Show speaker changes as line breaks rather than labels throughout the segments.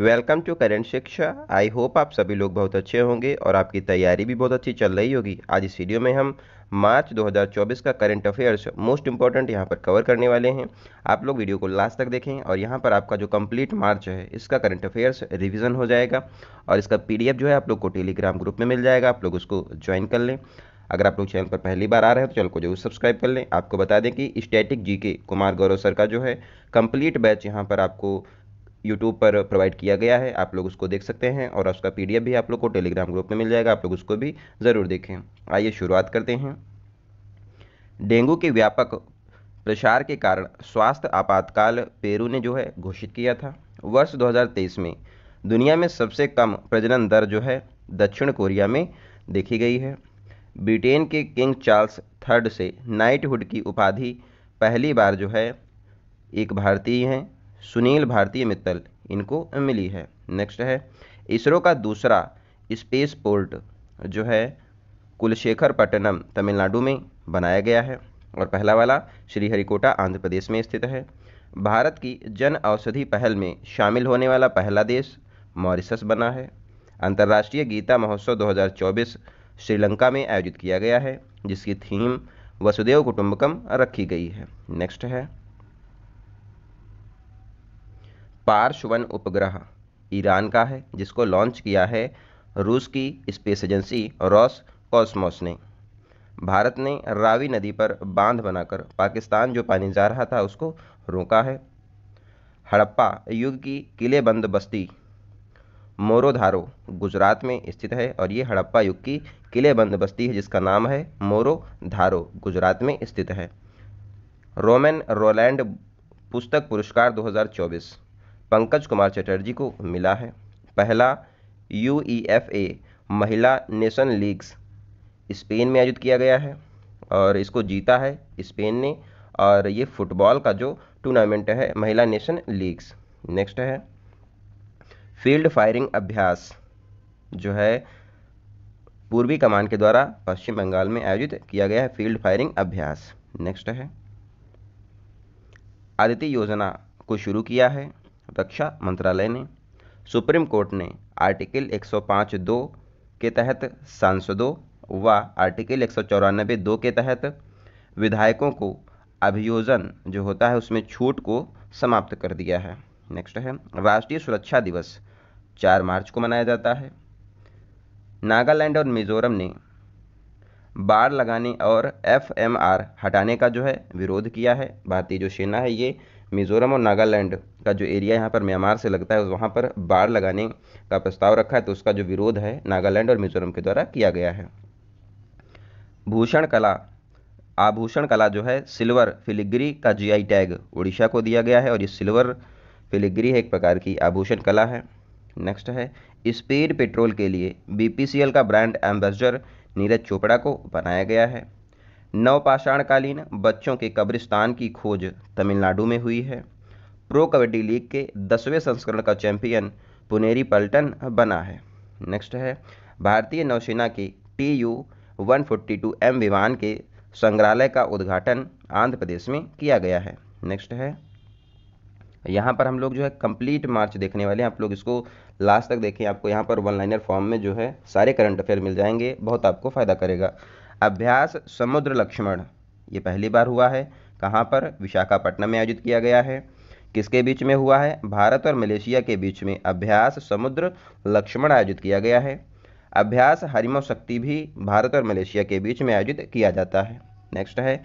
welcome to current शिक्षा I hope आप सभी लोग बहुत अच्छे होंगे और आपकी तैयारी भी बहुत अच्छी चल रही होगी आज इस वीडियो में हम मार्च 2024 का करंट अफेयर्स मोस्ट इंपॉर्टेंट यहाँ पर कवर करने वाले हैं आप लोग वीडियो को लास्ट तक देखें और यहाँ पर आपका जो कंप्लीट मार्च है इसका करंट अफेयर्स रिविजन हो जाएगा और इसका पी जो है आप लोग को टेलीग्राम ग्रुप में मिल जाएगा आप लोग उसको ज्वाइन कर लें अगर आप लोग चैनल पर पहली बार आ रहे हैं तो चैनल को जरूर सब्सक्राइब कर लें आपको बता दें कि static GK Kumar Gaurav sir का जो है कंप्लीट बैच यहाँ पर आपको यूट्यूब पर प्रोवाइड किया गया है आप लोग उसको देख सकते हैं और उसका पी भी आप लोग को टेलीग्राम ग्रुप में मिल जाएगा आप लोग उसको भी ज़रूर देखें आइए शुरुआत करते हैं डेंगू के व्यापक प्रसार के कारण स्वास्थ्य आपातकाल पेरू ने जो है घोषित किया था वर्ष 2023 में दुनिया में सबसे कम प्रजनन दर जो है दक्षिण कोरिया में देखी गई है ब्रिटेन के किंग चार्ल्स थर्ड से नाइटहुड की उपाधि पहली बार जो है एक भारतीय हैं सुनील भारतीय मित्तल इनको मिली है नेक्स्ट है इसरो का दूसरा स्पेस पोर्ट जो है कुलशेखर पट्टनम तमिलनाडु में बनाया गया है और पहला वाला श्रीहरिकोटा आंध्र प्रदेश में स्थित है भारत की जन औषधि पहल में शामिल होने वाला पहला देश मॉरिसस बना है अंतर्राष्ट्रीय गीता महोत्सव 2024 श्रीलंका में आयोजित किया गया है जिसकी थीम वसुदेव कुटुंबकम रखी गई है नेक्स्ट है वन उपग्रह ईरान का है जिसको लॉन्च किया है रूस की स्पेस एजेंसी रॉस कॉस्मोस ने भारत ने रावी नदी पर बांध बनाकर पाकिस्तान जो पानी जा रहा था उसको रोका है हड़प्पा युग की किलेबंद बस्ती मोरोधारो गुजरात में स्थित है और ये हड़प्पा युग की किलेबंद बस्ती है जिसका नाम है मोरोधारो गुजरात में स्थित है रोमन रोलैंड पुस्तक पुरस्कार 2024 पंकज कुमार चटर्जी को मिला है पहला यू महिला नेशन लीग्स स्पेन में आयोजित किया गया है और इसको जीता है स्पेन ने और ये फुटबॉल का जो टूर्नामेंट है महिला नेशन लीग्स नेक्स्ट है फील्ड फायरिंग अभ्यास जो है पूर्वी कमान के द्वारा पश्चिम बंगाल में आयोजित किया गया है फील्ड फायरिंग अभ्यास नेक्स्ट है आदित्य योजना को शुरू किया है रक्षा मंत्रालय ने सुप्रीम कोर्ट ने आर्टिकल 105 दो के तहत सांसदों व आर्टिकल एक दो के तहत विधायकों को अभियोजन जो होता है उसमें छूट को समाप्त कर दिया है नेक्स्ट है राष्ट्रीय सुरक्षा दिवस चार मार्च को मनाया जाता है नागालैंड और मिजोरम ने बाढ़ लगाने और एफ हटाने का जो है विरोध किया है भारतीय जो सेना है ये मिज़ोरम और नागालैंड का जो एरिया यहाँ पर म्यांमार से लगता है वहाँ पर बाढ़ लगाने का प्रस्ताव रखा है तो उसका जो विरोध है नागालैंड और मिज़ोरम के द्वारा किया गया है भूषण कला आभूषण कला जो है सिल्वर फिलिग्री का जीआई टैग उड़ीसा को दिया गया है और ये सिल्वर फिलिग्री है एक प्रकार की आभूषण कला है नेक्स्ट है स्पीड पेट्रोल के लिए बीपीसीएल का ब्रांड एम्बेसडर नीरज चोपड़ा को बनाया गया है नवपाषाणकालीन बच्चों के कब्रिस्तान की खोज तमिलनाडु में हुई है प्रो कबड्डी लीग के दसवें संस्करण का चैंपियन पुनेरी पल्टन बना है नेक्स्ट है भारतीय नौसेना के T U one forty two M विमान के संग्रहालय का उद्घाटन आंध्र प्रदेश में किया गया है नेक्स्ट है यहाँ पर हम लोग जो है कंप्लीट मार्च देखने वाले हैं आप लोग इसको लास्ट तक देखें आपको यहाँ पर वन लाइनर फॉर्म में जो है सारे करंट अफेयर मिल जाएंगे बहुत आपको फ़ायदा करेगा अभ्यास समुद्र लक्ष्मण ये पहली बार हुआ है कहाँ पर विशाखापट्टनम में आयोजित किया गया है किसके बीच में हुआ है भारत और मलेशिया के बीच में अभ्यास समुद्र लक्ष्मण आयोजित किया गया है अभ्यास हरिमो शक्ति भी भारत और मलेशिया के बीच में आयोजित किया जाता है नेक्स्ट है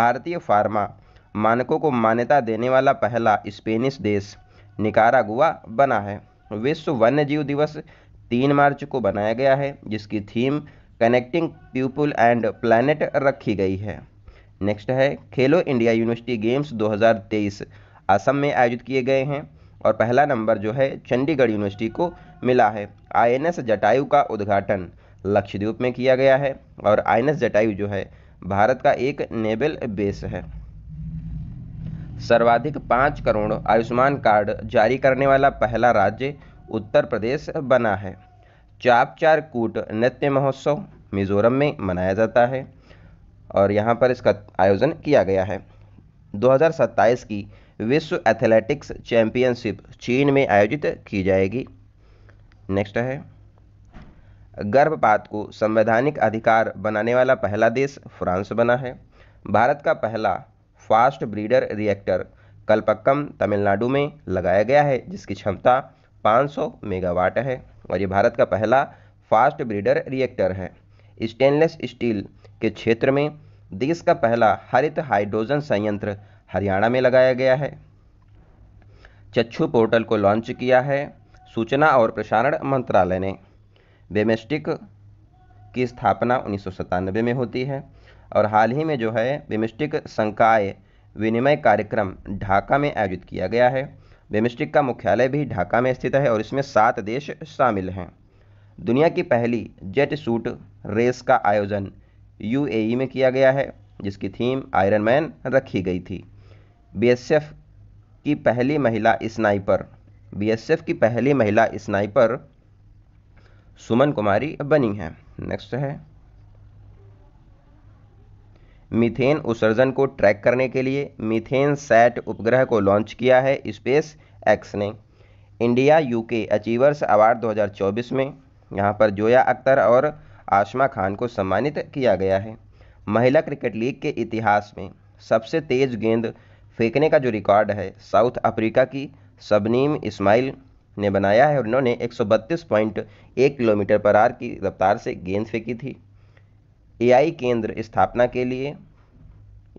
भारतीय फार्मा मानकों को मान्यता देने वाला पहला स्पेनिश देश निकारागुआ बना है विश्व वन्य जीव दिवस तीन मार्च को बनाया गया है जिसकी theme connecting people and planet रखी गई है नेक्स्ट है खेलो इंडिया यूनिवर्सिटी गेम्स 2023 असम में आयोजित किए गए हैं और पहला नंबर जो है चंडीगढ़ यूनिवर्सिटी को मिला है आईएनएस जटायु का उद्घाटन लक्षद्वीप में किया गया है और आईएनएस जटायु जो है भारत का एक नेवल बेस है सर्वाधिक पाँच करोड़ आयुष्मान कार्ड जारी करने वाला पहला राज्य उत्तर प्रदेश बना है कूट नृत्य महोत्सव मिज़ोरम में मनाया जाता है और यहाँ पर इसका आयोजन किया गया है 2027 की विश्व एथलेटिक्स चैंपियनशिप चीन में आयोजित की जाएगी नेक्स्ट है गर्भपात को संवैधानिक अधिकार बनाने वाला पहला देश फ्रांस बना है भारत का पहला fast breeder reactor Kalpakkam Tamil Nadu में लगाया गया है जिसकी क्षमता 500 मेगावाट है और ये भारत का पहला फास्ट ब्रीडर रिएक्टर है स्टेनलेस स्टील के क्षेत्र में देश का पहला हरित हाइड्रोजन संयंत्र हरियाणा में लगाया गया है चच्छू पोर्टल को लॉन्च किया है सूचना और प्रसारण मंत्रालय ने बेमेस्टिक की स्थापना उन्नीस में होती है और हाल ही में जो है बेमेस्टिक संकाय विनिमय कार्यक्रम ढाका में आयोजित किया गया है बेमिस्टिक का मुख्यालय भी ढाका में स्थित है और इसमें सात देश शामिल हैं दुनिया की पहली जेट सूट रेस का आयोजन यू में किया गया है जिसकी थीम आयरन मैन रखी गई थी बी की पहली महिला स्नाइपर बी की पहली महिला स्नाइपर सुमन कुमारी बनी है नेक्स्ट है मीथेन उत्सर्जन को ट्रैक करने के लिए मीथेन सैट उपग्रह को लॉन्च किया है स्पेस एक्स ने इंडिया यूके अचीवर्स अवार्ड 2024 में यहाँ पर जोया अख्तर और आशमा खान को सम्मानित किया गया है महिला क्रिकेट लीग के इतिहास में सबसे तेज गेंद फेंकने का जो रिकॉर्ड है साउथ अफ्रीका की सबनीम इस्माइल ने बनाया है और इन्होंने 132.1 किलोमीटर पर आर की रफ्तार से गेंद फेंकी थी एआई केंद्र स्थापना के लिए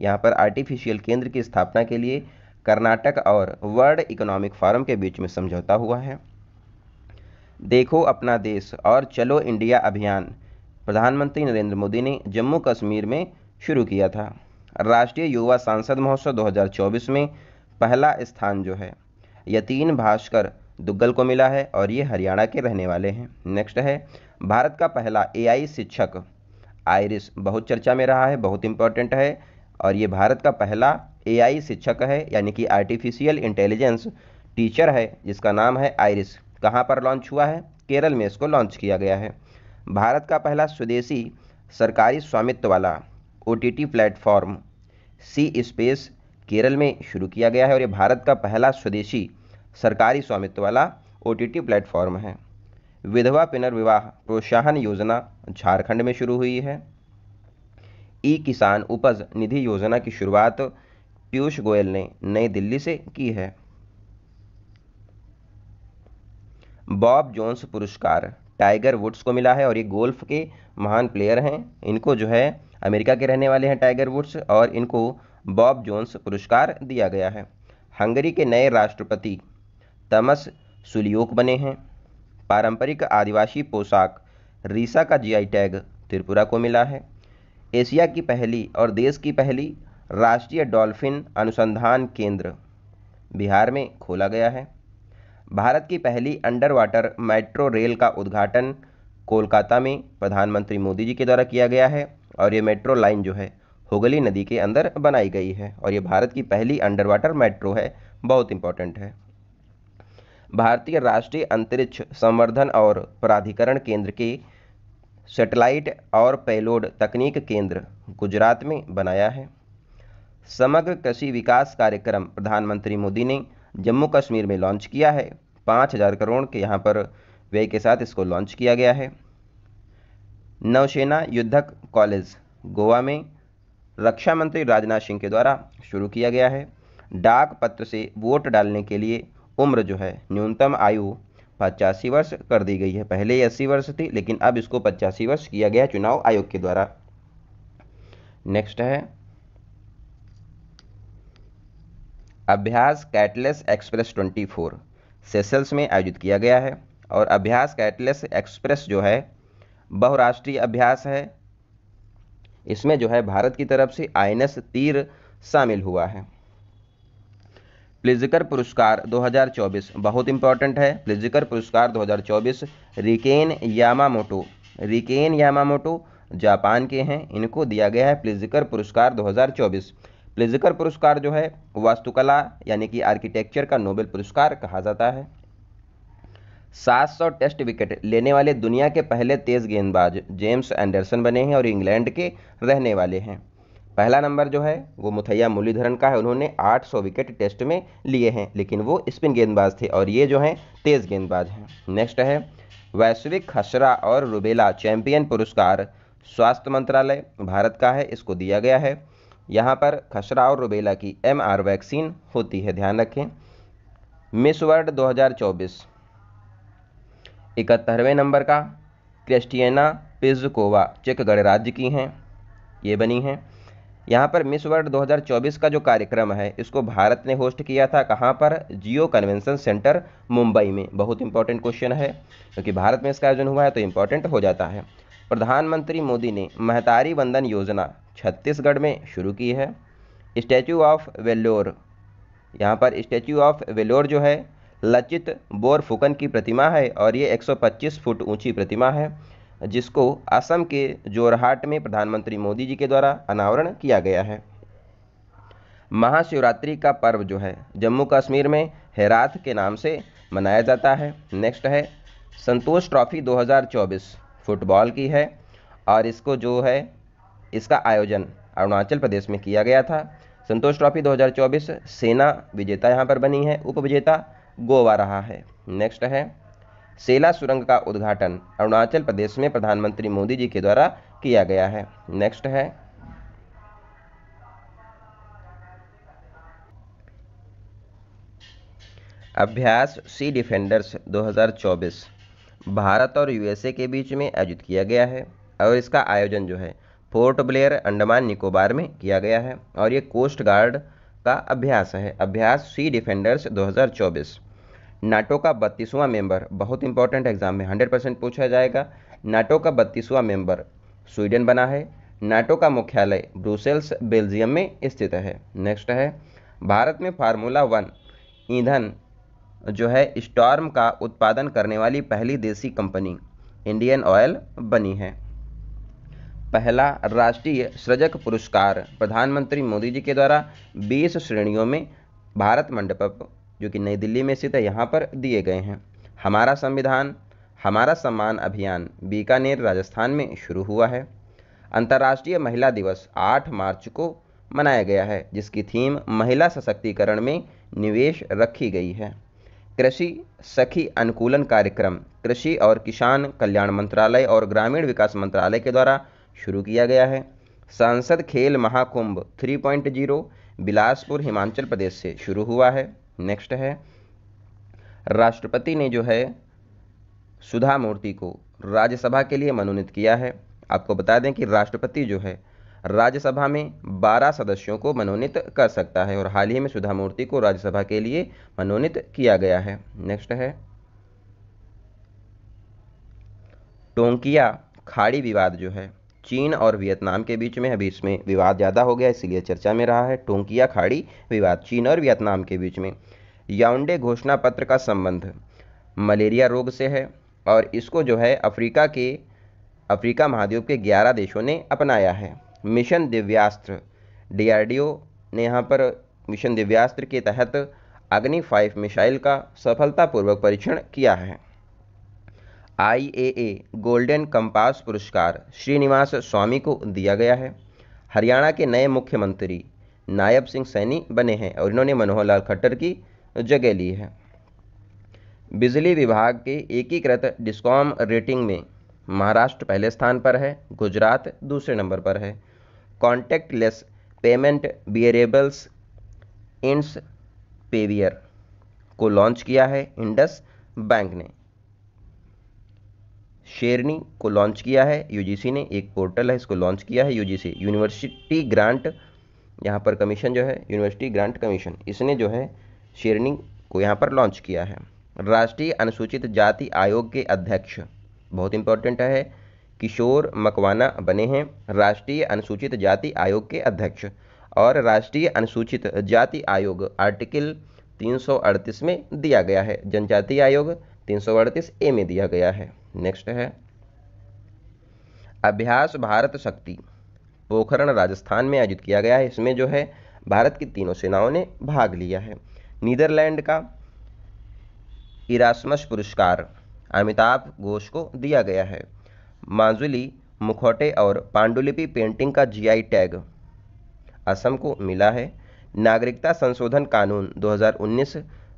यहाँ पर आर्टिफिशियल केंद्र की स्थापना के लिए कर्नाटक और वर्ल्ड इकोनॉमिक फोरम के बीच में समझौता हुआ है देखो अपना देश और चलो इंडिया अभियान प्रधानमंत्री नरेंद्र मोदी ने जम्मू कश्मीर में शुरू किया था राष्ट्रीय युवा सांसद महोत्सव 2024 में पहला स्थान जो है यतीन भास्कर दुग्गल को मिला है और ये हरियाणा के रहने वाले हैं नेक्स्ट है भारत का पहला एआई शिक्षक आयरिस बहुत चर्चा में रहा है बहुत इंपॉर्टेंट है और ये भारत का पहला ए शिक्षक है यानी कि आर्टिफिशियल इंटेलिजेंस टीचर है जिसका नाम है आयरिस कहाँ पर लॉन्च हुआ है केरल में इसको लॉन्च किया गया है भारत का पहला स्वदेशी सरकारी स्वामित्व वाला O T platform C space Kerala में शुरू किया गया है और ये भारत का पहला स्वदेशी सरकारी स्वामित्व वाला ओ टी प्लेटफॉर्म है विधवा पुनर्विवाह प्रोत्साहन योजना झारखंड में शुरू हुई है ई किसान उपज निधि योजना की शुरुआत पीयूष गोयल ने नई दिल्ली से की है बॉब जोन्स पुरस्कार टाइगर वुड्स को मिला है और ये गोल्फ के महान प्लेयर हैं इनको जो है अमेरिका के रहने वाले हैं टाइगर वुड्स और इनको बॉब जोन्स पुरस्कार दिया गया है हंगरी के नए राष्ट्रपति तमस सुलियोक बने हैं पारंपरिक आदिवासी पोशाक रीसा का जीआई टैग त्रिपुरा को मिला है एशिया की पहली और देश की पहली राष्ट्रीय डॉल्फिन अनुसंधान केंद्र बिहार में खोला गया है भारत की पहली अंडर वाटर मेट्रो रेल का उद्घाटन कोलकाता में प्रधानमंत्री मोदी जी के द्वारा किया गया है और ये मेट्रो लाइन जो है हुगली नदी के अंदर बनाई गई है और ये भारत की पहली अंडर वाटर मेट्रो है बहुत इंपॉर्टेंट है भारतीय राष्ट्रीय अंतरिक्ष संवर्धन और प्राधिकरण केंद्र के सैटेलाइट और पेलोड तकनीक केंद्र गुजरात में बनाया है समग्र कृषि विकास कार्यक्रम प्रधानमंत्री मोदी ने जम्मू कश्मीर में लॉन्च किया है पाँच हज़ार करोड़ के यहाँ पर व्यय के साथ इसको लॉन्च किया गया है नौसेना युद्धक कॉलेज गोवा में रक्षा मंत्री राजनाथ सिंह के द्वारा शुरू किया गया है डाक पत्र से वोट डालने के लिए उम्र जो है न्यूनतम आयु पचासी वर्ष कर दी गई है पहले ही अस्सी वर्ष थी लेकिन अब इसको पचासी वर्ष किया गया चुनाव आयोग के द्वारा नेक्स्ट है अभ्यास कैटलेस एक्सप्रेस 24 सेशल्स में आयोजित किया गया है और अभ्यास कैटलेस एक्सप्रेस जो है बहुराष्ट्रीय अभ्यास है इसमें जो है भारत की तरफ से आईएनएस तीर शामिल हुआ है प्लिजिकर पुरस्कार 2024 बहुत इंपॉर्टेंट है प्लिजिकर पुरस्कार 2024 Riken Yamamoto Riken Yamamoto Japan के हैं इनको दिया गया है प्लिजिकर पुरस्कार 2024 प्लिजिकर पुरस्कार जो है वास्तुकला यानी कि आर्किटेक्चर का नोबेल पुरस्कार कहा जाता है 700 टेस्ट विकेट लेने वाले दुनिया के पहले तेज गेंदबाज जेम्स एंडरसन बने हैं और इंग्लैंड के रहने वाले हैं पहला नंबर जो है वो मुथैया मुरलीधरन का है उन्होंने 800 विकेट टेस्ट में लिए हैं लेकिन वो स्पिन गेंदबाज थे और ये जो हैं तेज़ गेंदबाज हैं नेक्स्ट है वैश्विक खसरा और रुबेला चैंपियन पुरस्कार स्वास्थ्य मंत्रालय भारत का है इसको दिया गया है यहाँ पर खसरा और रुबेला की एम आर वैक्सीन होती है ध्यान रखें मिस वर्ल्ड दो इकहत्तरवें नंबर का क्रिस्टियना पिजकोवा चेक गणराज्य की हैं ये बनी हैं यहाँ पर मिस वर्ल्ड 2024 का जो कार्यक्रम है इसको भारत ने होस्ट किया था कहाँ पर जियो कन्वेंशन सेंटर मुंबई में बहुत इंपॉर्टेंट क्वेश्चन है क्योंकि भारत में इसका आयोजन हुआ है तो इम्पॉर्टेंट हो जाता है प्रधानमंत्री मोदी ने महतारी वंदन योजना छत्तीसगढ़ में शुरू की है स्टैचू ऑफ वेल्लोर यहाँ पर स्टैचू ऑफ वेल्लोर जो है लचित बोर फुकन की प्रतिमा है और ये 125 फुट ऊंची प्रतिमा है जिसको असम के जोरहाट में प्रधानमंत्री मोदी जी के द्वारा अनावरण किया गया है महाशिवरात्रि का पर्व जो है जम्मू कश्मीर में हेराथ के नाम से मनाया जाता है नेक्स्ट है संतोष ट्रॉफी 2024 फुटबॉल की है और इसको जो है इसका आयोजन अरुणाचल प्रदेश में किया गया था संतोष ट्रॉफी 2024 सेना विजेता यहाँ पर बनी है उप विजेता गोवा रहा है नेक्स्ट है सेला सुरंग का उद्घाटन अरुणाचल प्रदेश में प्रधानमंत्री मोदी जी के द्वारा किया गया है नेक्स्ट है अभ्यास सी डिफेंडर्स 2024 भारत और यूएसए के बीच में आयोजित किया गया है और इसका आयोजन जो है पोर्ट ब्लेयर अंडमान निकोबार में किया गया है और ये कोस्ट गार्ड का अभ्यास है अभ्यास सी डिफेंडर्स 2024 नाटो का बत्तीसवां मेंबर बहुत इंपॉर्टेंट एग्जाम में हंड्रेड परसेंट पूछा जाएगा नाटो का बत्तीसवां मेंबर स्वीडन बना है नाटो का मुख्यालय ब्रुसेल्स बेल्जियम में स्थित है नेक्स्ट है भारत में फार्मूला वन ईंधन जो है स्टॉर्म का उत्पादन करने वाली पहली देसी कंपनी इंडियन ऑयल बनी है पहला राष्ट्रीय सृजक पुरस्कार प्रधानमंत्री मोदी जी के द्वारा 20 श्रेणियों में भारत मंडप जो कि नई दिल्ली में स्थित है यहाँ पर दिए गए हैं हमारा संविधान हमारा सम्मान अभियान बीकानेर राजस्थान में शुरू हुआ है अंतर्राष्ट्रीय महिला दिवस 8 मार्च को मनाया गया है जिसकी थीम महिला सशक्तिकरण में निवेश रखी गई है कृषि सखी अनुकूलन कार्यक्रम कृषि और किसान कल्याण मंत्रालय और ग्रामीण विकास मंत्रालय के द्वारा शुरू किया गया है सांसद खेल महाकुंभ 3.0 बिलासपुर हिमाचल प्रदेश से शुरू हुआ है नेक्स्ट है राष्ट्रपति ने जो है सुधा मूर्ति को राज्यसभा के लिए मनोनीत किया है आपको बता दें कि राष्ट्रपति जो है राज्यसभा में 12 सदस्यों को मनोनीत कर सकता है और हाल ही में सुधा मूर्ति को राज्यसभा के लिए मनोनीत किया गया है नेक्स्ट है टोंकिया खाड़ी विवाद जो है चीन और वियतनाम के बीच में अभी इसमें विवाद ज़्यादा हो गया इसीलिए चर्चा में रहा है टोंकिया खाड़ी विवाद चीन और वियतनाम के बीच में याउंडे घोषणा पत्र का संबंध मलेरिया रोग से है और इसको जो है अफ्रीका के अफ्रीका महाद्वीप के 11 देशों ने अपनाया है मिशन दिव्यास्त्र डीआरडीओ ने यहाँ पर मिशन दिव्यास्त्र के तहत अग्नि फाइव मिसाइल का सफलतापूर्वक परीक्षण किया है ए गोल्डन कंपास पुरस्कार श्रीनिवास स्वामी को दिया गया है हरियाणा के नए मुख्यमंत्री नायब सिंह सैनी बने हैं और इन्होंने मनोहर लाल खट्टर की जगह ली है बिजली विभाग के एकीकृत डिस्कॉम रेटिंग में महाराष्ट्र पहले स्थान पर है गुजरात दूसरे नंबर पर है less payment wearables Indus PayWear को लॉन्च किया है इंडस बैंक ने शेरनी को लॉन्च किया है यूजीसी ने एक पोर्टल है इसको लॉन्च किया है यूजीसी यूनिवर्सिटी ग्रांट यहाँ पर कमीशन जो है यूनिवर्सिटी ग्रांट कमीशन इसने जो है शेरनी को यहाँ पर लॉन्च किया है राष्ट्रीय अनुसूचित जाति आयोग के अध्यक्ष बहुत इंपॉर्टेंट है किशोर मकवाना बने हैं राष्ट्रीय अनुसूचित जाति आयोग के अध्यक्ष और राष्ट्रीय अनुसूचित जाति आयोग आर्टिकल 338 में दिया गया है जनजाति आयोग 338 ए में दिया गया है नेक्स्ट है अभ्यास भारत शक्ति पोखरण राजस्थान में आयोजित किया गया है इसमें जो है भारत की तीनों सेनाओं ने भाग लिया है नीदरलैंड का इरासमस पुरस्कार अमिताभ घोष को दिया गया है मांजुली मुखौटे और पांडुलिपि पेंटिंग का जीआई टैग असम को मिला है नागरिकता संशोधन कानून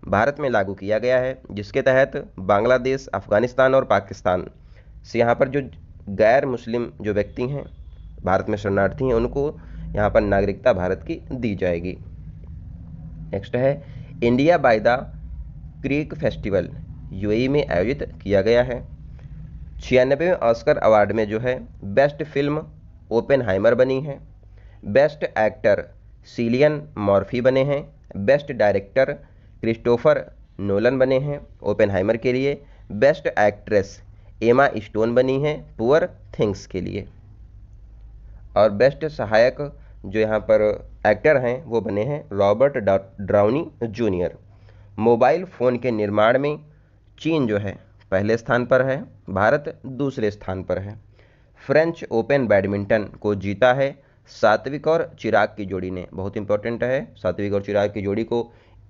भारत में लागू किया गया है जिसके तहत बांग्लादेश अफगानिस्तान और पाकिस्तान से यहाँ पर जो गैर मुस्लिम जो व्यक्ति हैं भारत में शरणार्थी हैं उनको यहाँ पर नागरिकता भारत की दी जाएगी नेक्स्ट है India by the creek festival UAE में आयोजित किया गया है छियानबे ऑस्कर अवार्ड में जो है बेस्ट फिल्म ओपन हाइमर बनी है बेस्ट एक्टर सीलियन मॉर्फी बने हैं बेस्ट डायरेक्टर क्रिस्टोफर नोलन बने हैं ओपेनहाइमर के लिए बेस्ट एक्ट्रेस एमा स्टोन बनी है पुअर थिंग्स के लिए और बेस्ट सहायक जो यहाँ पर एक्टर हैं वो बने हैं Robert Downey Junior mobile phone के निर्माण में चीन जो है पहले स्थान पर है भारत दूसरे स्थान पर है फ्रेंच ओपन बैडमिंटन को जीता है सात्विक और चिराग की जोड़ी ने बहुत इंपॉर्टेंट है सात्विक और चिराग की जोड़ी को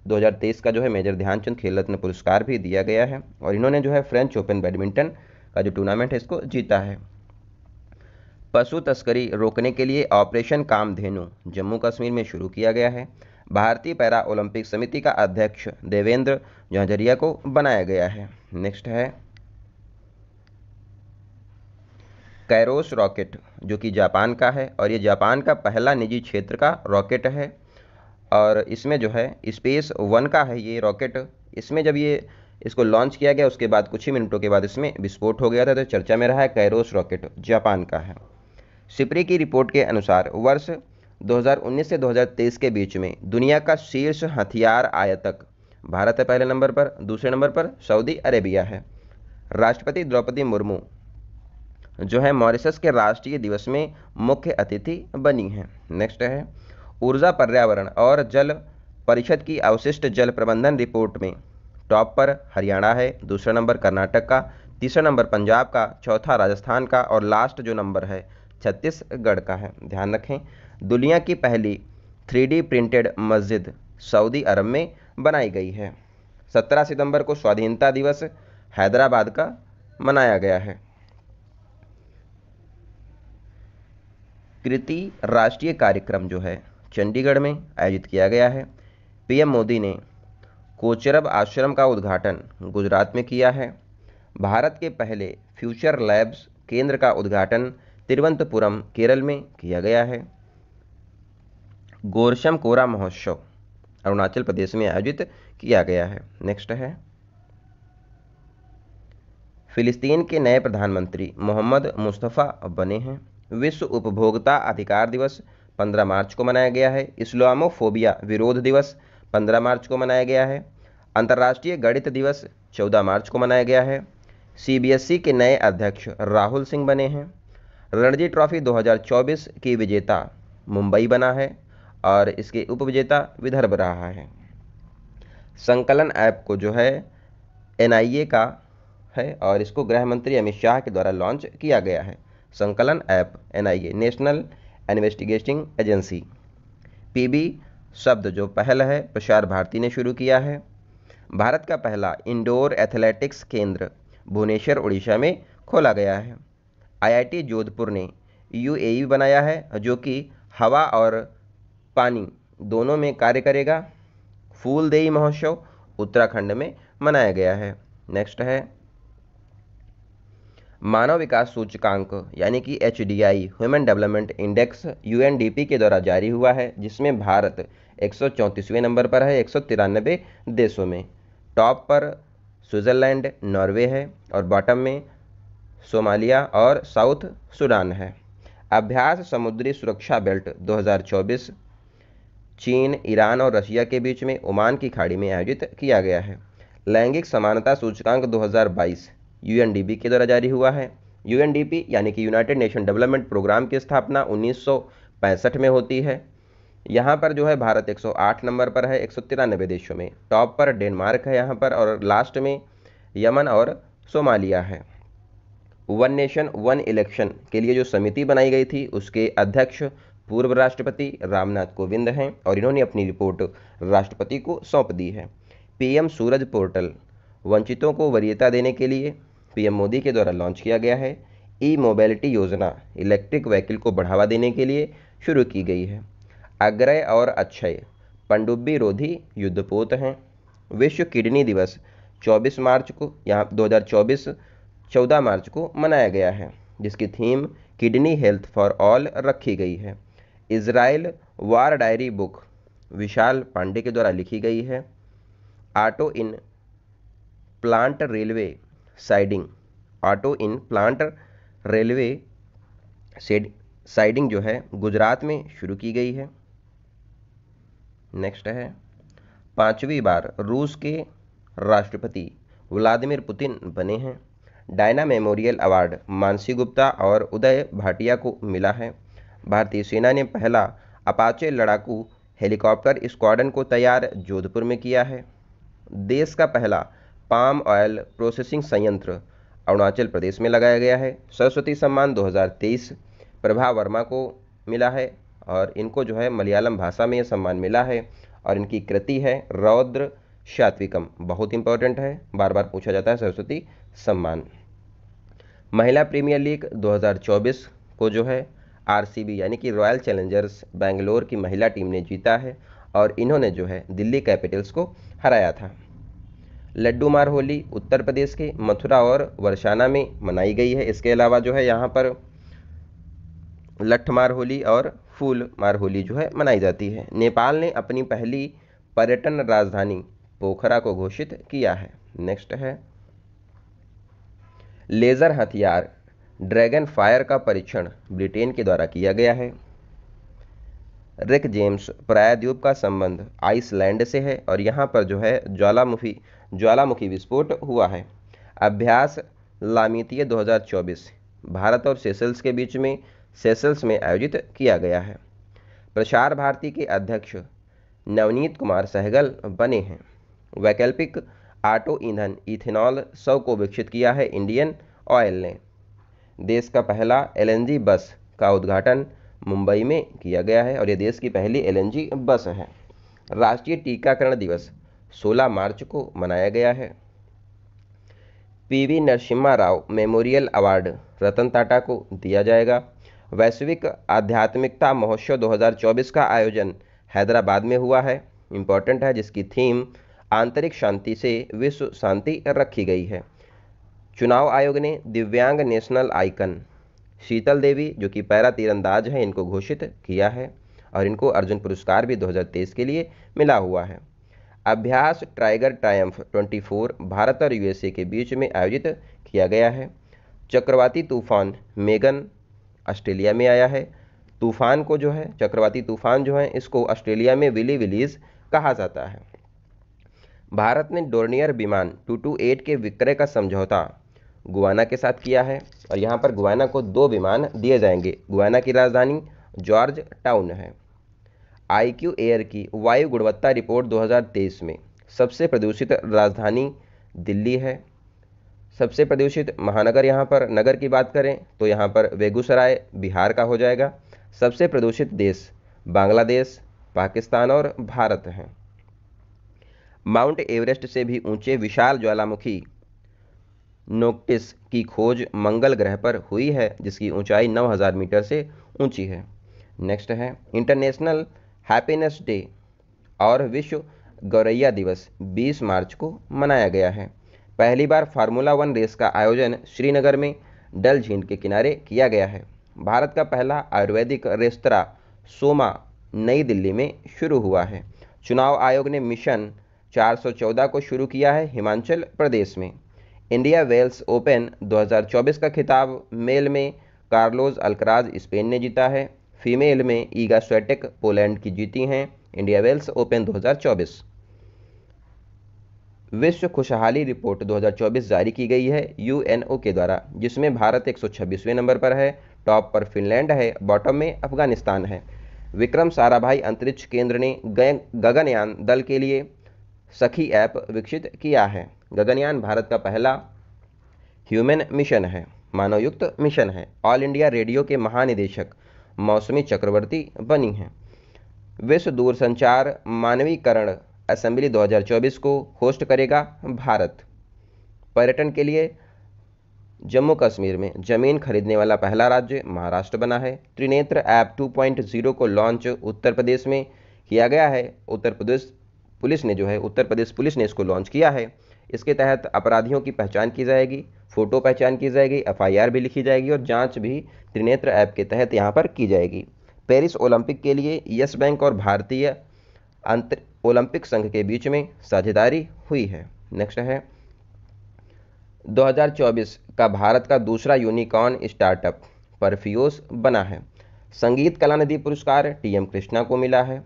2023 का जो है मेजर ध्यानचंद खेल रत्न पुरस्कार भी दिया गया है और इन्होंने जो है फ्रेंच ओपन बैडमिंटन का जो टूर्नामेंट है इसको जीता है पशु तस्करी रोकने के लिए ऑपरेशन कामधेनु जम्मू कश्मीर में शुरू किया गया है भारतीय पैरा ओलंपिक समिति का अध्यक्ष देवेंद्र झांझरिया को बनाया गया है नेक्स्ट है कैरोस रॉकेट जो कि जापान का है और ये जापान का पहला निजी क्षेत्र का रॉकेट है और इसमें जो है स्पेस वन का है ये रॉकेट इसमें जब ये इसको लॉन्च किया गया उसके बाद कुछ ही मिनटों के बाद इसमें विस्फोट हो गया था तो चर्चा में रहा है कैरोस रॉकेट जापान का है सिपरी की रिपोर्ट के अनुसार वर्ष 2019 से 2023 के बीच में दुनिया का शीर्ष हथियार आयतक भारत है पहले नंबर पर दूसरे नंबर पर सऊदी अरेबिया है राष्ट्रपति द्रौपदी मुर्मू जो है मॉरिसस के राष्ट्रीय दिवस में मुख्य अतिथि बनी है नेक्स्ट है ऊर्जा पर्यावरण और जल परिषद की अवशिष्ट जल प्रबंधन रिपोर्ट में टॉप पर हरियाणा है दूसरा नंबर कर्नाटक का तीसरा नंबर पंजाब का चौथा राजस्थान का और लास्ट जो नंबर है छत्तीसगढ़ का है ध्यान रखें दुनिया की पहली थ्री प्रिंटेड मस्जिद सऊदी अरब में बनाई गई है सत्रह सितंबर को स्वाधीनता दिवस हैदराबाद का मनाया गया है कृति राष्ट्रीय कार्यक्रम जो है चंडीगढ़ में आयोजित किया गया है पीएम मोदी ने कोचरब आश्रम का उद्घाटन गुजरात में किया है भारत के पहले फ्यूचर लैब्स केंद्र का उद्घाटन तिरुवंतपुरम केरल में किया गया है गोरशम कोरा महोत्सव अरुणाचल प्रदेश में आयोजित किया गया है नेक्स्ट है फिलिस्तीन के नए प्रधानमंत्री मोहम्मद मुस्तफ़ा बने हैं विश्व उपभोक्ता अधिकार दिवस पंद्रह मार्च को मनाया गया है इस्लामोफोबिया विरोध दिवस पंद्रह मार्च को मनाया गया है अंतर्राष्ट्रीय गणित दिवस चौदह मार्च को मनाया गया है सीबीएसई के नए अध्यक्ष राहुल सिंह बने हैं रणजी ट्रॉफी 2024 की विजेता मुंबई बना है और इसके उपविजेता विदर्भ रहा है संकलन ऐप को जो है एन का है और इसको गृह मंत्री अमित शाह के द्वारा लॉन्च किया गया है संकलन app N national investigating agency PB शब्द जो पहल है प्रसार भारती ने शुरू किया है भारत का पहला इंडोर एथलेटिक्स केंद्र भुवनेश्वर उड़ीसा में खोला गया है आईआईटी जोधपुर ने यूएई बनाया है जो कि हवा और पानी दोनों में कार्य करेगा फूलदेई महोत्सव उत्तराखंड में मनाया गया है नेक्स्ट है मानव विकास सूचकांक यानी कि H D I human development index U N D P के द्वारा जारी हुआ है जिसमें भारत एक सौ चौंतीसवें नंबर पर है एक सौ तिरानबे देशों में टॉप पर स्विट्ज़रलैंड नॉर्वे है और बॉटम में सोमालिया और साउथ सूडान है अभ्यास समुद्री सुरक्षा बेल्ट 2024 चीन ईरान और रशिया के बीच में ओमान की खाड़ी में आयोजित किया गया है लैंगिक समानता सूचकांक 2022 यू के द्वारा जारी हुआ है यू यानी कि यूनाइटेड नेशन डेवलपमेंट प्रोग्राम की स्थापना उन्नीस में होती है यहाँ पर जो है भारत 108 नंबर पर है एक देशों में टॉप पर डेनमार्क है यहाँ पर और लास्ट में यमन और सोमालिया है वन नेशन वन इलेक्शन के लिए जो समिति बनाई गई थी उसके अध्यक्ष पूर्व राष्ट्रपति रामनाथ कोविंद हैं और इन्होंने अपनी रिपोर्ट राष्ट्रपति को सौंप दी है पीएम सूरज पोर्टल वंचितों को वरीयता देने के लिए पीएम मोदी के द्वारा लॉन्च किया गया है ई मोबिलिटी योजना इलेक्ट्रिक व्हीकल को बढ़ावा देने के लिए शुरू की गई है अग्रय और अक्षय पंडुब्बी रोधी युद्धपोत हैं विश्व किडनी दिवस 24 मार्च को यहाँ 2024 14 मार्च को मनाया गया है जिसकी theme kidney health for all रखी गई है Israel war diary book Vishal Pande के द्वारा लिखी गई है auto in plant railway siding auto in plant railway shed siding जो है गुजरात में शुरू की गई है नेक्स्ट है पांचवी बार रूस के राष्ट्रपति व्लादिमिर पुतिन बने हैं Diana memorial award Mansi Gupta और उदय भाटिया को मिला है भारतीय सेना ने पहला अपाचे लड़ाकू हेलीकॉप्टर स्क्वाडन को तैयार जोधपुर में किया है देश का पहला पाम ऑयल प्रोसेसिंग संयंत्र अरुणाचल प्रदेश में लगाया गया है सरस्वती सम्मान 2023 प्रभा वर्मा को मिला है और इनको जो है मलयालम भाषा में यह सम्मान मिला है और इनकी कृति है रौद्र सात्विकम बहुत इंपॉर्टेंट है बार बार पूछा जाता है सरस्वती सम्मान महिला प्रीमियर लीग 2024 को जो है आरसीबी यानी कि रॉयल चैलेंजर्स बेंगलोर की महिला टीम ने जीता है और इन्होंने जो है दिल्ली कैपिटल्स को हराया था लड्डू मार होली उत्तर प्रदेश के मथुरा और वर्षाना में मनाई गई है इसके अलावा जो है यहाँ पर लठ मार होली और फूल मार होली जो है मनाई जाती है नेपाल ने अपनी पहली पर्यटन राजधानी पोखरा को घोषित किया है नेक्स्ट है लेज़र हथियार ड्रैगन फायर का परीक्षण ब्रिटेन के द्वारा किया गया है रिक जेम्स प्रायद्वीप का संबंध आइसलैंड से है और यहाँ पर जो है ज्वालामुखी ज्वालामुखी विस्फोट हुआ है अभ्यास लामितीय 2024 भारत और सेसल्स के बीच में सेसल्स में आयोजित किया गया है प्रसार भारती के अध्यक्ष नवनीत कुमार सहगल बने हैं वैकल्पिक ऑटो ईंधन इथेनॉल सौ को विकसित किया है इंडियन ऑयल ने देश का पहला एलएनजी बस का उद्घाटन मुंबई में किया गया है और यह देश की पहली एलएनजी बस है राष्ट्रीय टीकाकरण दिवस 16 मार्च को मनाया गया है P V Narasimha Rao memorial award Ratan Tata को दिया जाएगा वैश्विक आध्यात्मिकता महोत्सव 2024 का आयोजन हैदराबाद में हुआ है इम्पॉर्टेंट है जिसकी थीम आंतरिक शांति से विश्व शांति रखी गई है चुनाव आयोग ने दिव्यांग नेशनल आइकन शीतल देवी जो कि पैरा तीरंदाज हैं इनको घोषित किया है और इनको अर्जुन पुरस्कार भी 2023 के लिए मिला हुआ है अभ्यास टाइगर ट्रायम्फ 24 भारत और यूएसए के बीच में आयोजित किया गया है चक्रवाती तूफान मेगन ऑस्ट्रेलिया में आया है तूफान को जो है चक्रवाती तूफान जो है इसको ऑस्ट्रेलिया में विली विलीज कहा जाता है भारत ने डोर्नियर विमान 228 के विक्रय का समझौता गुआना के साथ किया है और यहाँ पर गुआना को दो विमान दिए जाएंगे गुआना की राजधानी जॉर्ज टाउन है आई क्यू एयर की वायु गुणवत्ता रिपोर्ट 2023 में सबसे प्रदूषित राजधानी दिल्ली है सबसे प्रदूषित महानगर यहाँ पर नगर की बात करें तो यहाँ पर बेगूसराय बिहार का हो जाएगा सबसे प्रदूषित देश बांग्लादेश पाकिस्तान और भारत हैं माउंट एवरेस्ट से भी ऊंचे विशाल ज्वालामुखी नोक्टिस की खोज मंगल ग्रह पर हुई है जिसकी ऊंचाई 9000 मीटर से ऊंची है नेक्स्ट है इंटरनेशनल हैप्पीनेस डे और विश्व गौरैया दिवस 20 मार्च को मनाया गया है पहली बार फार्मूला वन रेस का आयोजन श्रीनगर में डल झील के किनारे किया गया है भारत का पहला आयुर्वेदिक रेस्तरा सोमा नई दिल्ली में शुरू हुआ है चुनाव आयोग ने मिशन 414 को शुरू किया है हिमाचल प्रदेश में इंडिया वेल्स ओपन 2024 का खिताब मेल में कार्लोस अलकराज स्पेन ने जीता है फीमेल में ईगा स्वेटेक पोलैंड की जीती हैं इंडिया वेल्स ओपन 2024 विश्व खुशहाली रिपोर्ट 2024 जारी की गई है यूएनओ के द्वारा जिसमें भारत 126वें नंबर पर है टॉप पर फिनलैंड है बॉटम में अफगानिस्तान है विक्रम साराभाई अंतरिक्ष केंद्र ने गगनयान दल के लिए सखी ऐप विकसित किया है गगनयान भारत का पहला ह्यूमन मिशन है मानवयुक्त मिशन है ऑल इंडिया रेडियो के महानिदेशक मौसमी चक्रवर्ती बनी हैं विश्व दूरसंचार मानवीकरण असेंबली 2024 को होस्ट करेगा भारत पर्यटन के लिए जम्मू कश्मीर में जमीन खरीदने वाला पहला राज्य महाराष्ट्र बना है त्रिनेत्र ऐप 2.0 को लॉन्च उत्तर प्रदेश में किया गया है उत्तर प्रदेश पुलिस ने जो है उत्तर प्रदेश पुलिस ने इसको लॉन्च किया है इसके तहत अपराधियों की पहचान की जाएगी फ़ोटो पहचान की जाएगी एफ भी लिखी जाएगी और जाँच भी त्रिनेत्र ऐप के तहत यहाँ पर की जाएगी पेरिस ओलंपिक के लिए यस बैंक और भारतीय अंतर ओलंपिक संघ के बीच में साझेदारी हुई है नेक्स्ट है 2024 का भारत का दूसरा यूनिकॉर्न स्टार्टअप परफ्यूज बना है संगीत कला निधि पुरस्कार टी एम कृष्णा को मिला है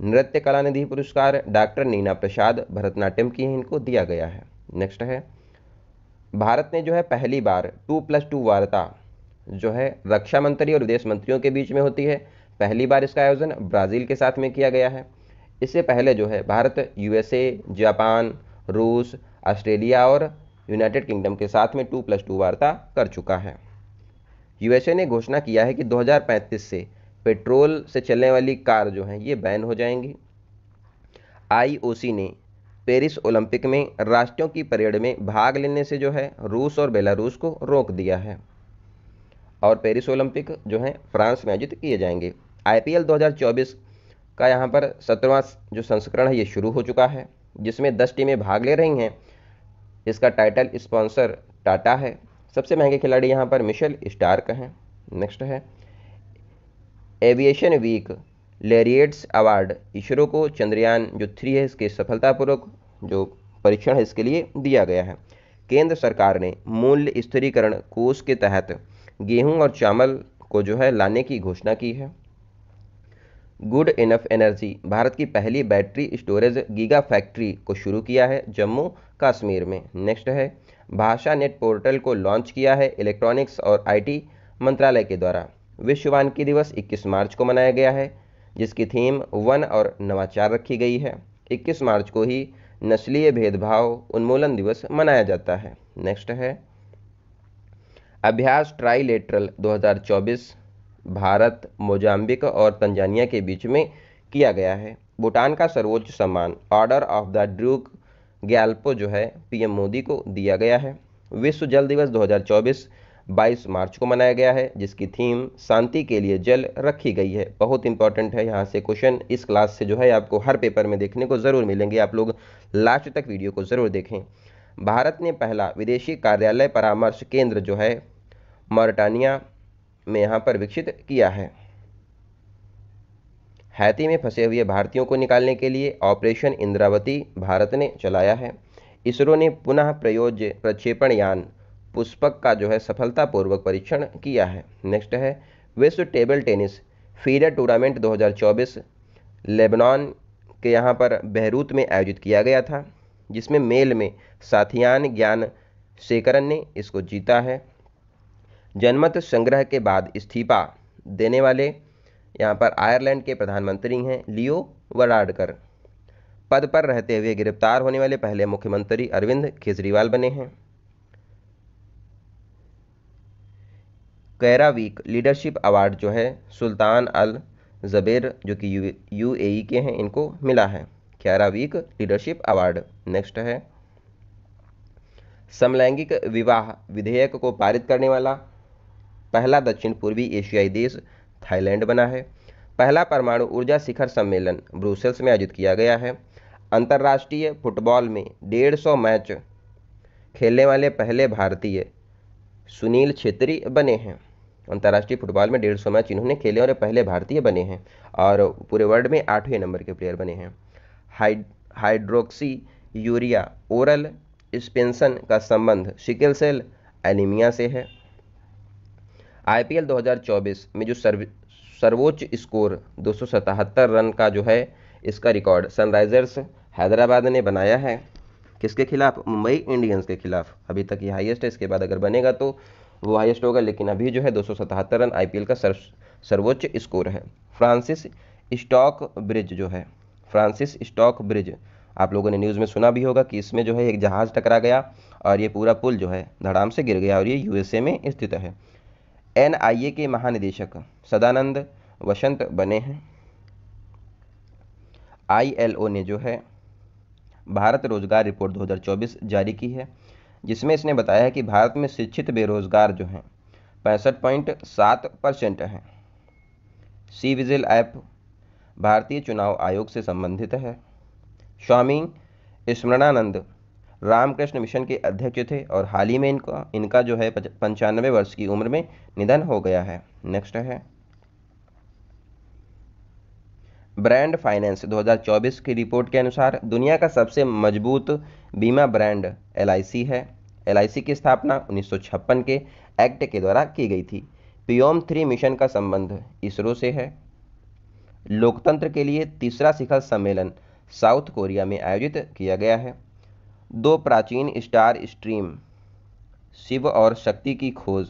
नृत्य कला निधि पुरस्कार डॉक्टर नीना प्रसाद भरतनाट्यम की इनको दिया गया है नेक्स्ट है भारत ने जो है पहली बार टू प्लस टू वार्ता जो है रक्षा मंत्री और विदेश मंत्रियों के बीच में होती है पहली बार इसका आयोजन ब्राज़ील के साथ में किया गया है इससे पहले जो है भारत यूएसए जापान रूस ऑस्ट्रेलिया और यूनाइटेड किंगडम के साथ में टू प्लस टू वार्ता कर चुका है यूएसए ने घोषणा किया है कि 2035 से पेट्रोल से चलने वाली कार जो हैं ये बैन हो जाएंगी आईओसी ने पेरिस ओलंपिक में राष्ट्रों की परेड में भाग लेने से जो है रूस और बेलारूस को रोक दिया है और पेरिस ओलंपिक जो है फ्रांस में आयोजित किए जाएंगे आईपीएल 2024 का यहाँ पर सत्रवा जो संस्करण है ये शुरू हो चुका है जिसमें दस टीमें भाग ले रही हैं इसका टाइटल स्पॉन्सर टाटा है सबसे महंगे खिलाड़ी यहाँ पर मिशेल स्टार्क हैं नेक्स्ट है aviation week laureates award ISRO को चंद्रयान जो थ्री है इसके सफलतापूर्वक जो परीक्षण है इसके लिए दिया गया है केंद्र सरकार ने मूल्य स्थिरीकरण कोष के तहत गेहूं और चावल को जो है लाने की घोषणा की है गुड इनफ एनर्जी भारत की पहली बैटरी स्टोरेज गीगा फैक्ट्री को शुरू किया है जम्मू कश्मीर में नेक्स्ट है भाषा नेट पोर्टल को लॉन्च किया है इलेक्ट्रॉनिक्स और आईटी मंत्रालय के द्वारा विश्व वानिकी दिवस 21 मार्च को मनाया गया है जिसकी थीम वन और नवाचार रखी गई है 21 मार्च को ही नस्लीय भेदभाव उन्मूलन दिवस मनाया जाता है नेक्स्ट है अभ्यास ट्राइलेटरल 2024 भारत मोजाम्बिक और तंजानिया के बीच में किया गया है भूटान का सर्वोच्च सम्मान order of the Druk Gyalpo जो है पीएम मोदी को दिया गया है विश्व जल दिवस 2024 22 मार्च को मनाया गया है जिसकी थीम शांति के लिए जल रखी गई है बहुत इंपॉर्टेंट है यहाँ से क्वेश्चन इस क्लास से जो है आपको हर पेपर में देखने को ज़रूर मिलेंगे आप लोग लास्ट तक वीडियो को ज़रूर देखें भारत ने पहला विदेशी कार्यालय परामर्श केंद्र जो है मॉरिटानिया में यहाँ पर विकसित किया है हैती में फंसे हुए भारतीयों को निकालने के लिए ऑपरेशन इंद्रावती भारत ने चलाया है इसरो ने पुनः प्रयोज्य प्रक्षेपण यान पुष्पक का जो है सफलतापूर्वक परीक्षण किया है नेक्स्ट है विश्व table tennis feeder tournament 2024 Lebanon के यहाँ पर बहरूत में आयोजित किया गया था जिसमें मेल में साथियान ज्ञान शेखरन ने इसको जीता है जनमत संग्रह के बाद इस्तीफा देने वाले यहाँ पर आयरलैंड के प्रधानमंत्री हैं लियो वराडकर पद पर रहते हुए गिरफ्तार होने वाले पहले मुख्यमंत्री अरविंद केजरीवाल बने हैं कैरा वीक लीडरशिप अवार्ड जो है सुल्तान अल ज़बेर जो कि यू यू के हैं इनको मिला है CERA week leadership award next है समलैंगिक विवाह विधेयक को पारित करने वाला पहला दक्षिण पूर्वी एशियाई देश थाईलैंड बना है पहला परमाणु ऊर्जा शिखर सम्मेलन ब्रुसेल्स में आयोजित किया गया है अंतर्राष्ट्रीय फुटबॉल में डेढ़ सौ मैच खेलने वाले पहले भारतीय सुनील छेत्री बने हैं अंतर्राष्ट्रीय फुटबॉल में डेढ़ सौ मैच इन्होंने खेले और पहले भारतीय बने हैं और पूरे वर्ल्ड में आठवें नंबर के प्लेयर बने हैं हाइड हाइड्रोक्सी यूरिया ओरल स्पेंसन का संबंध शिकल सेल एनीमिया से है आईपीएल 2024 में जो सर्व सर्वोच्च स्कोर दो रन का जो है इसका रिकॉर्ड सनराइजर्स हैदराबाद ने बनाया है किसके खिलाफ मुंबई इंडियंस के खिलाफ अभी तक ये हाईएस्ट है इसके बाद अगर बनेगा तो वो हाइस्ट होगा लेकिन अभी जो है दो रन आई का सर्वोच्च स्कोर है फ्रांसिस स्टॉक ब्रिज जो है फ्रांसिस स्टॉक ब्रिज आप लोगों ने न्यूज़ में सुना भी होगा कि इसमें जो है एक जहाज़ टकरा गया और ये पूरा पुल जो है धड़ाम से गिर गया और ये यूएसए में स्थित है ए के महानिदेशक सदानंद वसंत बने हैं ओ ने जो है भारत रोजगार रिपोर्ट 2024 जारी की है जिसमें इसने बताया है कि भारत में शिक्षित बेरोजगार जो हैं पैंसठ पॉइंट सात परसेंट हैं सी विजिल ऐप भारतीय चुनाव आयोग से संबंधित है स्वामी स्मरणानंद रामकृष्ण मिशन के अध्यक्ष थे और हाल ही में इनका इनका जो है पंचानवे वर्ष की उम्र में निधन हो गया है नेक्स्ट है ब्रांड फाइनेंस 2024 की रिपोर्ट के अनुसार दुनिया का सबसे मजबूत बीमा ब्रांड एल है एल की स्थापना उन्नीस के एक्ट के द्वारा की गई थी पीओम थ्री मिशन का संबंध इसरो से है लोकतंत्र के लिए तीसरा शिखर सम्मेलन साउथ कोरिया में आयोजित किया गया है दो प्राचीन स्टार स्ट्रीम शिव और शक्ति की खोज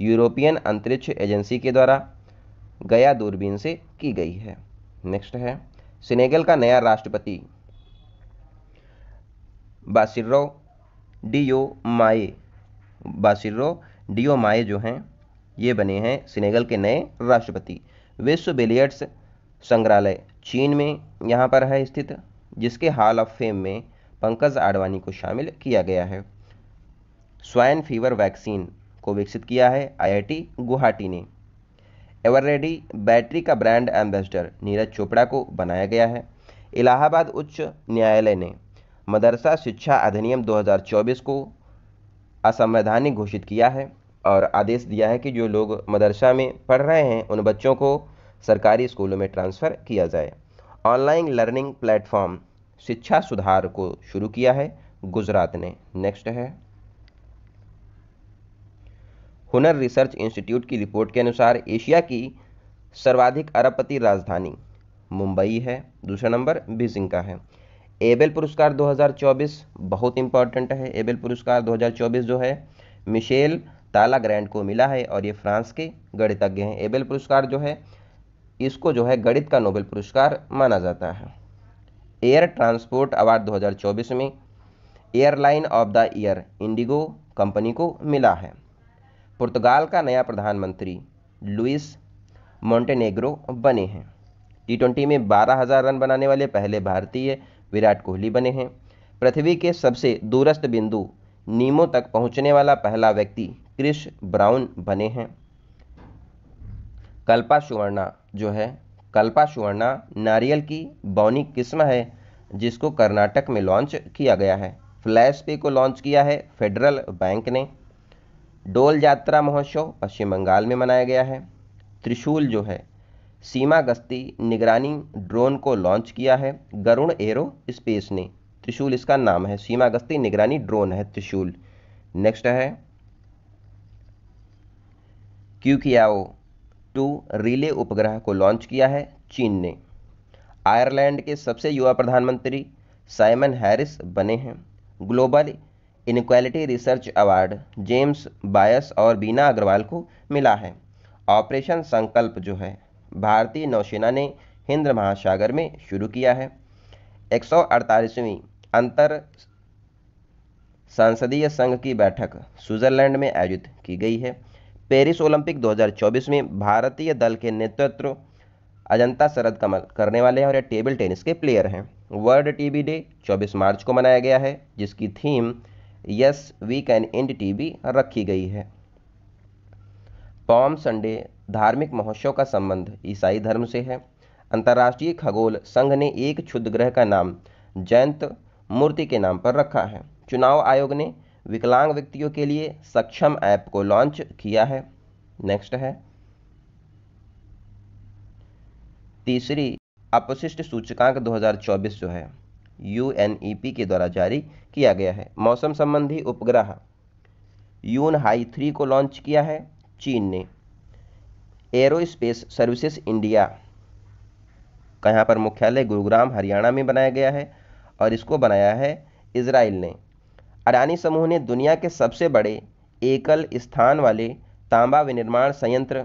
यूरोपियन अंतरिक्ष एजेंसी के द्वारा गया दूरबीन से की गई है नेक्स्ट है सिनेगल का नया राष्ट्रपति बासिर्रो डीओ माए बासिर्रो डीओ माए जो हैं ये बने हैं सिनेगल के नए राष्ट्रपति विश्व बिलियर्ड्स संग्रहालय चीन में यहाँ पर है स्थित जिसके हॉल ऑफ फेम में पंकज आडवाणी को शामिल किया गया है स्वाइन फीवर वैक्सीन को विकसित किया है आईआईटी गुवाहाटी ने एवर रेडी बैटरी का ब्रांड एम्बेसडर नीरज चोपड़ा को बनाया गया है इलाहाबाद उच्च न्यायालय ने मदरसा शिक्षा अधिनियम 2024 को असंवैधानिक घोषित किया है और आदेश दिया है कि जो लोग मदरसा में पढ़ रहे हैं उन बच्चों को सरकारी स्कूलों में ट्रांसफ़र किया जाए ऑनलाइन लर्निंग प्लेटफॉर्म शिक्षा सुधार को शुरू किया है गुजरात ने नेक्स्ट है हुनर रिसर्च इंस्टीट्यूट की रिपोर्ट के अनुसार एशिया की सर्वाधिक अरबपति राजधानी मुंबई है दूसरा नंबर बीजिंग का है एबेल पुरस्कार 2024 बहुत इंपॉर्टेंट है एबेल पुरस्कार 2024 जो है मिशेल ताला ग्रैंड को मिला है और ये फ्रांस के गणितज्ञ हैं एबेल पुरस्कार जो है इसको जो है गणित का नोबेल पुरस्कार माना जाता है एयर ट्रांसपोर्ट अवार्ड 2024 में airline of the year IndiGo company को मिला है पुर्तगाल का नया प्रधानमंत्री लुइस मोंटेनेग्रो बने हैं टी ट्वेंटी में 12,000 रन बनाने वाले पहले भारतीय विराट कोहली बने हैं पृथ्वी के सबसे दूरस्थ बिंदु नीमो तक पहुंचने वाला पहला व्यक्ति क्रिश ब्राउन बने हैं कल्पा सुवर्णा जो है कल्पा सुवर्णा नारियल की बौनी किस्म है जिसको कर्नाटक में लॉन्च किया गया है फ्लैश पे को लॉन्च किया है फेडरल बैंक ने डोल यात्रा महोत्सव पश्चिम बंगाल में मनाया गया है त्रिशूल जो है सीमा गश्ती निगरानी ड्रोन को लॉन्च किया है गरुण एरो स्पेस ने त्रिशूल इसका नाम है सीमा गश्ती निगरानी ड्रोन है त्रिशूल नेक्स्ट है क्यूकियाओ टू रिले उपग्रह को लॉन्च किया है चीन ने आयरलैंड के सबसे युवा प्रधानमंत्री साइमन हैरिस बने हैं global inequality research award James Boyce और बीना अग्रवाल को मिला है ऑपरेशन संकल्प जो है भारतीय नौसेना ने हिंद महासागर में शुरू किया है एक अंतर संसदीय संघ की बैठक स्विट्जरलैंड में आयोजित की गई है पेरिस ओलंपिक 2024 में भारतीय दल के नेतृत्व अजंता शरद कमल करने वाले हैं और ये टेबल टेनिस के प्लेयर हैं वर्ल्ड टीबी डे 24 मार्च को मनाया गया है जिसकी theme yes we can end भी रखी गई है पॉम संडे धार्मिक महोत्सव का संबंध ईसाई धर्म से है अंतर्राष्ट्रीय खगोल संघ ने एक क्षुद्र ग्रह का नाम जयंत मूर्ति के नाम पर रखा है चुनाव आयोग ने विकलांग व्यक्तियों के लिए सक्षम ऐप को लॉन्च किया है नेक्स्ट है तीसरी अपशिष्ट सूचकांक 2024 जो है यू e के द्वारा जारी किया गया है मौसम संबंधी उपग्रह यून हाई थ्री को लॉन्च किया है चीन ने एरोस्पेस सर्विसेज इंडिया का यहाँ पर मुख्यालय गुरुग्राम हरियाणा में बनाया गया है और इसको बनाया है इसराइल ने अडानी समूह ने दुनिया के सबसे बड़े एकल स्थान वाले तांबा विनिर्माण संयंत्र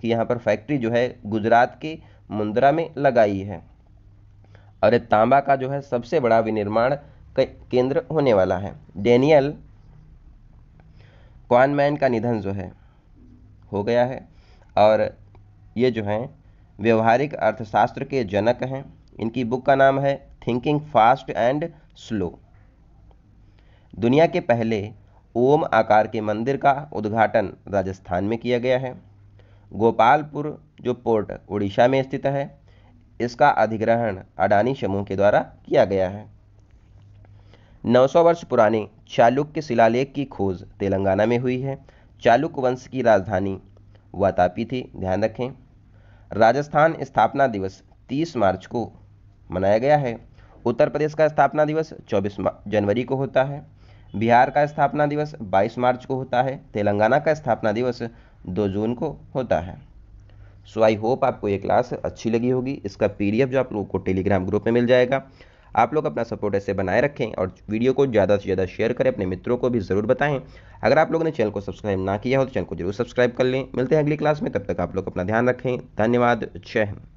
की यहाँ पर फैक्ट्री जो है गुजरात के मुंद्रा में लगाई है और तांबा का जो है सबसे बड़ा विनिर्माण केंद्र होने वाला है डेनियल क्वानमैन का निधन जो है हो गया है और ये जो हैं व्यवहारिक अर्थशास्त्र के जनक हैं इनकी बुक का नाम है थिंकिंग फास्ट एंड स्लो दुनिया के पहले ओम आकार के मंदिर का उद्घाटन राजस्थान में किया गया है गोपालपुर जो पोर्ट उड़ीसा में स्थित है इसका अधिग्रहण अडानी समूह के द्वारा किया गया है 900 वर्ष पुराने चालुक्य शिलालेख की खोज तेलंगाना में हुई है चालुक्य वंश की राजधानी वातापी थी ध्यान रखें राजस्थान स्थापना दिवस 30 मार्च को मनाया गया है उत्तर प्रदेश का स्थापना दिवस 24 जनवरी को होता है बिहार का स्थापना दिवस 22 मार्च को होता है तेलंगाना का स्थापना दिवस 2 जून को होता है सो आई होप आपको ये क्लास अच्छी लगी होगी इसका पीडीएफ जो आप लोगों को टेलीग्राम ग्रुप में मिल जाएगा आप लोग अपना सपोर्ट ऐसे बनाए रखें और वीडियो को ज़्यादा से ज़्यादा शेयर करें अपने मित्रों को भी ज़रूर बताएं अगर आप लोगों ने चैनल को सब्सक्राइब ना किया हो तो चैनल को जरूर सब्सक्राइब कर लें मिलते हैं अगली क्लास में तब तक आप लोग अपना ध्यान रखें धन्यवाद जय हिंद